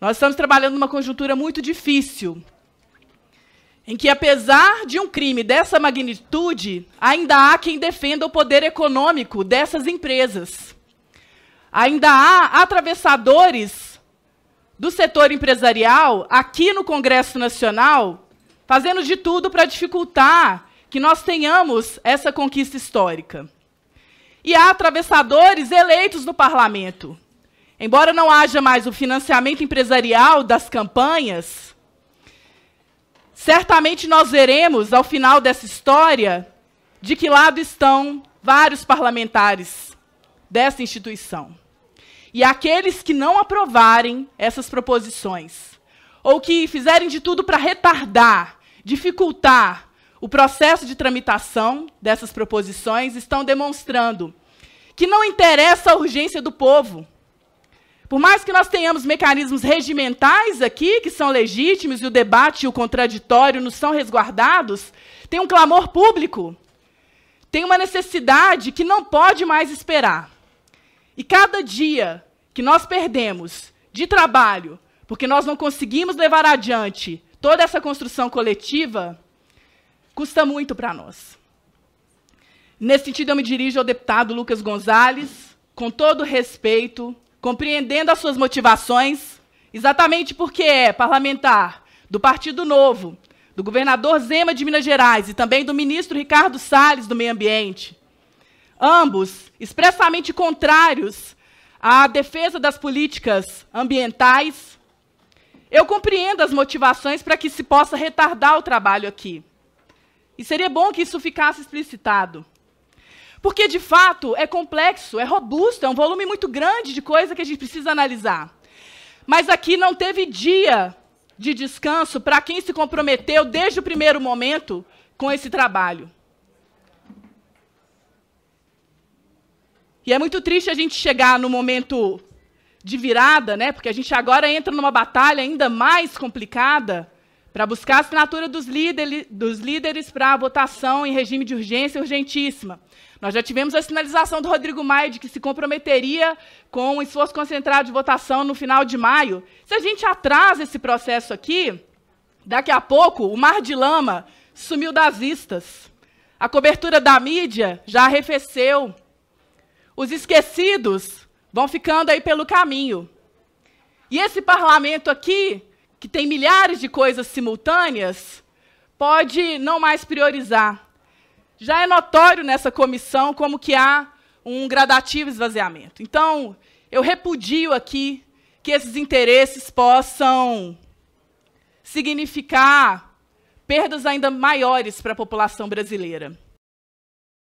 Nós estamos trabalhando numa conjuntura muito difícil, em que, apesar de um crime dessa magnitude, ainda há quem defenda o poder econômico dessas empresas. Ainda há atravessadores do setor empresarial aqui no Congresso Nacional fazendo de tudo para dificultar que nós tenhamos essa conquista histórica. E há atravessadores eleitos no parlamento Embora não haja mais o financiamento empresarial das campanhas, certamente nós veremos, ao final dessa história, de que lado estão vários parlamentares dessa instituição. E aqueles que não aprovarem essas proposições, ou que fizerem de tudo para retardar, dificultar o processo de tramitação dessas proposições, estão demonstrando que não interessa a urgência do povo por mais que nós tenhamos mecanismos regimentais aqui, que são legítimos, e o debate e o contraditório nos são resguardados, tem um clamor público. Tem uma necessidade que não pode mais esperar. E cada dia que nós perdemos de trabalho, porque nós não conseguimos levar adiante toda essa construção coletiva, custa muito para nós. Nesse sentido, eu me dirijo ao deputado Lucas Gonzalez, com todo respeito, compreendendo as suas motivações, exatamente porque é parlamentar do Partido Novo, do governador Zema de Minas Gerais e também do ministro Ricardo Salles do Meio Ambiente, ambos expressamente contrários à defesa das políticas ambientais, eu compreendo as motivações para que se possa retardar o trabalho aqui. E seria bom que isso ficasse explicitado. Porque, de fato, é complexo, é robusto, é um volume muito grande de coisa que a gente precisa analisar. Mas aqui não teve dia de descanso para quem se comprometeu desde o primeiro momento com esse trabalho. E é muito triste a gente chegar no momento de virada, né? Porque a gente agora entra numa batalha ainda mais complicada para buscar a assinatura dos, líder, dos líderes para a votação em regime de urgência urgentíssima. Nós já tivemos a sinalização do Rodrigo Maia de que se comprometeria com o um esforço concentrado de votação no final de maio. Se a gente atrasa esse processo aqui, daqui a pouco o mar de lama sumiu das vistas. A cobertura da mídia já arrefeceu. Os esquecidos vão ficando aí pelo caminho. E esse parlamento aqui que tem milhares de coisas simultâneas, pode não mais priorizar. Já é notório nessa comissão como que há um gradativo esvaziamento. Então, eu repudio aqui que esses interesses possam significar perdas ainda maiores para a população brasileira.